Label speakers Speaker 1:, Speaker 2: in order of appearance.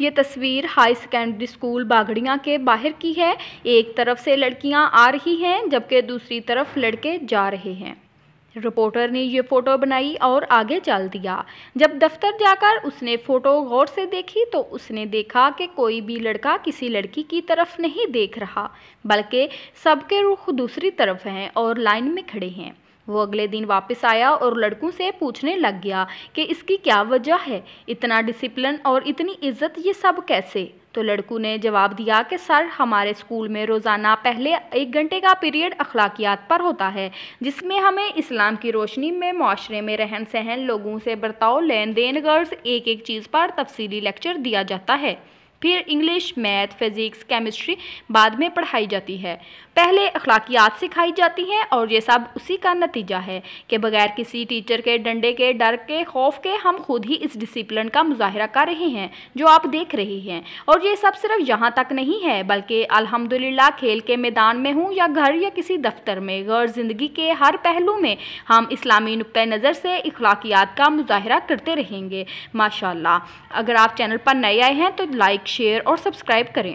Speaker 1: ये तस्वीर high secondary school Bagadia के बाहर की है एक तरफ से लड़कियाँ आ रही हैं जबकि दूसरी तरफ लड़के जा रहे हैं रिपोर्टर ने ये फ़ोटो बनाई और आगे चल दिया जब दफ्तर जाकर उसने फ़ोटो गौर से देखी तो उसने देखा कि कोई भी लड़का किसी लड़की की तरफ नहीं देख रहा बल्कि सबके रुख दूसरी तरफ हैं और लाइन में खड़े हैं वो अगले दिन वापस आया और लड़कों से पूछने लग गया कि इसकी क्या वजह है इतना डिसिप्लिन और इतनी इज्जत ये सब कैसे तो लड़कों ने जवाब दिया कि सर हमारे स्कूल में रोज़ाना पहले एक घंटे का पीरियड अखलाकियात पर होता है जिसमें हमें इस्लाम की रोशनी में माशरे में रहन सहन लोगों से बर्ताव लेन देन गर्ज एक एक चीज़ पर तफसीली लेक्चर दिया जाता है फिर इंग्लिश मैथ फिज़िक्स केमिस्ट्री बाद में पढ़ाई जाती है पहले अखलाकियात सिखाई जाती हैं और ये सब उसी का नतीजा है कि बगैर किसी टीचर के डंडे के डर के खौफ के हम खुद ही इस डिसिप्लिन का मुजाहरा कर रहे हैं जो आप देख रहे हैं और ये सब सिर्फ यहाँ तक नहीं है बल्कि अलहमदिल्ला खेल के मैदान में हूँ या घर या किसी दफ्तर में गैर ज़िंदगी के हर पहलू में हम इस्लामी नुक़ नज़र से अखलाकियात का मुजाहरा करते रहेंगे माशा अगर आप चैनल पर नए आए हैं तो लाइक शेयर और सब्सक्राइब करें